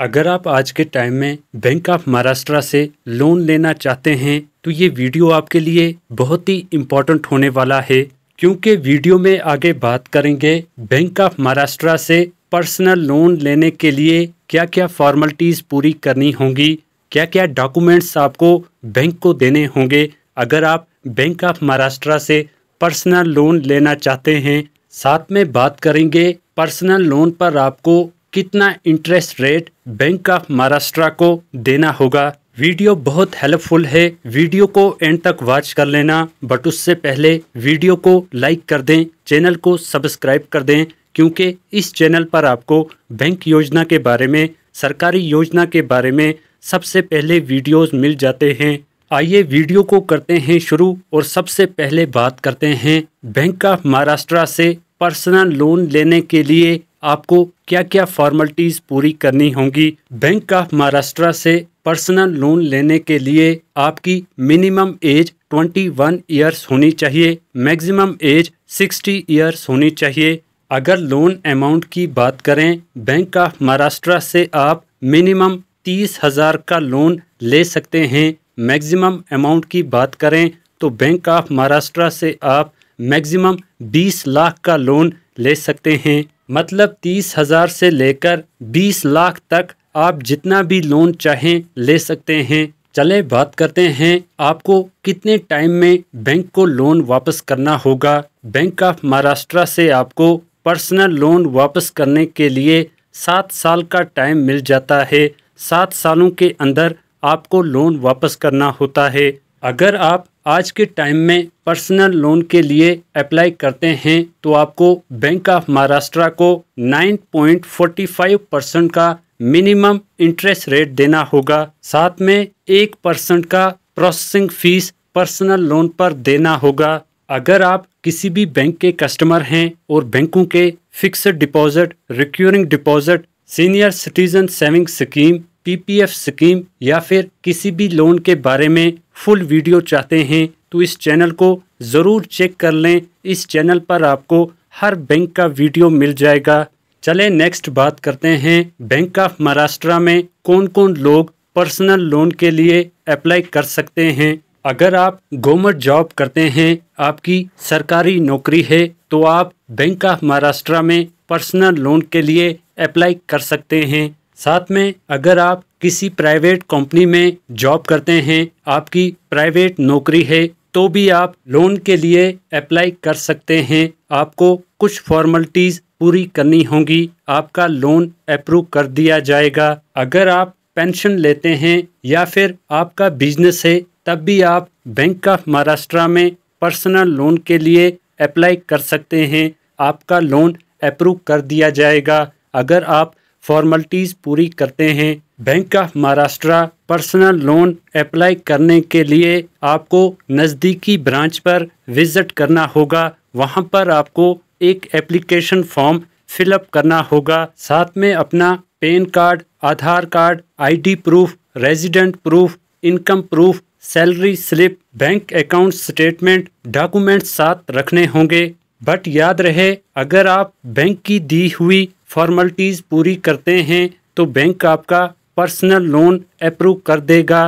अगर आप आज के टाइम में बैंक ऑफ महाराष्ट्र से लोन लेना चाहते हैं तो ये वीडियो आपके लिए बहुत ही इम्पोर्टेंट होने वाला है क्योंकि वीडियो में आगे बात करेंगे बैंक ऑफ महाराष्ट्र से पर्सनल लोन लेने के लिए क्या क्या फॉर्मेलिटीज़ पूरी करनी होंगी क्या क्या डॉक्यूमेंट्स आपको बैंक को देने होंगे अगर आप बैंक ऑफ महाराष्ट्र से पर्सनल लोन लेना चाहते हैं साथ में बात करेंगे पर्सनल लोन पर आपको कितना interest rate bank of Maharashtra को देना होगा वीडियो बहुत हेल्पफुल है वीडियो को एंड तक वॉच कर लेना बट उससे पहले वीडियो को लाइक कर दें चैनल को सब्सक्राइब कर दें क्योंकि इस चैनल पर आपको बैंक योजना के बारे में सरकारी योजना के बारे में सबसे पहले वीडियोस मिल जाते हैं आइए वीडियो को करते हैं शुरू और सबसे पहले बात करते हैं बैंक ऑफ महाराष्ट्र से पर्सनल लोन लेने के लिए आपको क्या क्या फॉर्मेलिटीज़ पूरी करनी होंगी बैंक ऑफ महाराष्ट्र से पर्सनल लोन लेने के लिए आपकी मिनिमम एज 21 इयर्स होनी चाहिए मैक्सिमम एज 60 इयर्स होनी चाहिए अगर लोन अमाउंट की बात करें बैंक ऑफ महाराष्ट्र से आप मिनिमम तीस हज़ार का लोन ले सकते हैं मैक्सिमम अमाउंट की बात करें तो बैंक ऑफ महाराष्ट्र से आप मैक्सिमम बीस लाख का लोन ले सकते हैं मतलब तीस हज़ार से लेकर बीस लाख तक आप जितना भी लोन चाहें ले सकते हैं चले बात करते हैं आपको कितने टाइम में बैंक को लोन वापस करना होगा बैंक ऑफ महाराष्ट्र से आपको पर्सनल लोन वापस करने के लिए सात साल का टाइम मिल जाता है सात सालों के अंदर आपको लोन वापस करना होता है अगर आप आज के टाइम में पर्सनल लोन के लिए अप्लाई करते हैं तो आपको बैंक ऑफ महाराष्ट्र को 9.45 परसेंट का मिनिमम इंटरेस्ट रेट देना होगा साथ में एक परसेंट का प्रोसेसिंग फीस पर्सनल लोन पर देना होगा अगर आप किसी भी बैंक के कस्टमर हैं और बैंकों के fixed deposit recurring deposit senior citizen saving scheme PPF scheme या फिर किसी भी लोन के बारे में फुल वीडियो चाहते हैं तो इस चैनल को ज़रूर चेक कर लें इस चैनल पर आपको हर बैंक का वीडियो मिल जाएगा चले नेक्स्ट बात करते हैं बैंक ऑफ महाराष्ट्र में कौन कौन लोग पर्सनल लोन के लिए अप्लाई कर सकते हैं अगर आप गवर्नमेंट जॉब करते हैं आपकी सरकारी नौकरी है तो आप बैंक ऑफ महाराष्ट्र में पर्सनल लोन के लिए अप्लाई कर सकते हैं साथ में अगर आप किसी प्राइवेट कंपनी में जॉब करते हैं आपकी प्राइवेट नौकरी है तो भी आप लोन के लिए अप्लाई कर सकते हैं आपको कुछ फॉर्मेलिटीज़ पूरी करनी होगी आपका लोन अप्रूव कर दिया जाएगा अगर आप पेंशन लेते हैं या फिर आपका बिजनेस है तब भी आप बैंक ऑफ महाराष्ट्र में पर्सनल लोन के लिए अप्लाई कर सकते हैं आपका लोन अप्रूव कर दिया जाएगा अगर आप फॉर्मेलिटीज़ पूरी करते हैं bank of Maharashtra personal loan apply करने के लिए आपको नज़दीकी ब्रांच पर विज़िट करना होगा वहां पर आपको एक एप्लीकेशन फॉर्म फिलअप करना होगा साथ में अपना PAN card Aadhaar card ID proof resident proof income proof salary slip bank account statement document साथ रखने होंगे बट याद रहे अगर आप बैंक की दी हुई फॉर्मलिटीज़ पूरी करते हैं तो बैंक आपका पर्सनल लोन अप्रूव कर देगा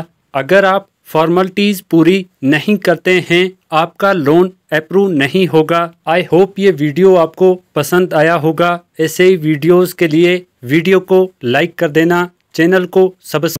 अगर आप फॉर्मलिटीज़ पूरी नहीं करते हैं आपका लोन अप्रूव नहीं होगा आई होप ये वीडियो आपको पसंद आया होगा ऐसे ही वीडियोस के लिए वीडियो को लाइक कर देना चैनल को सब्सक्राइब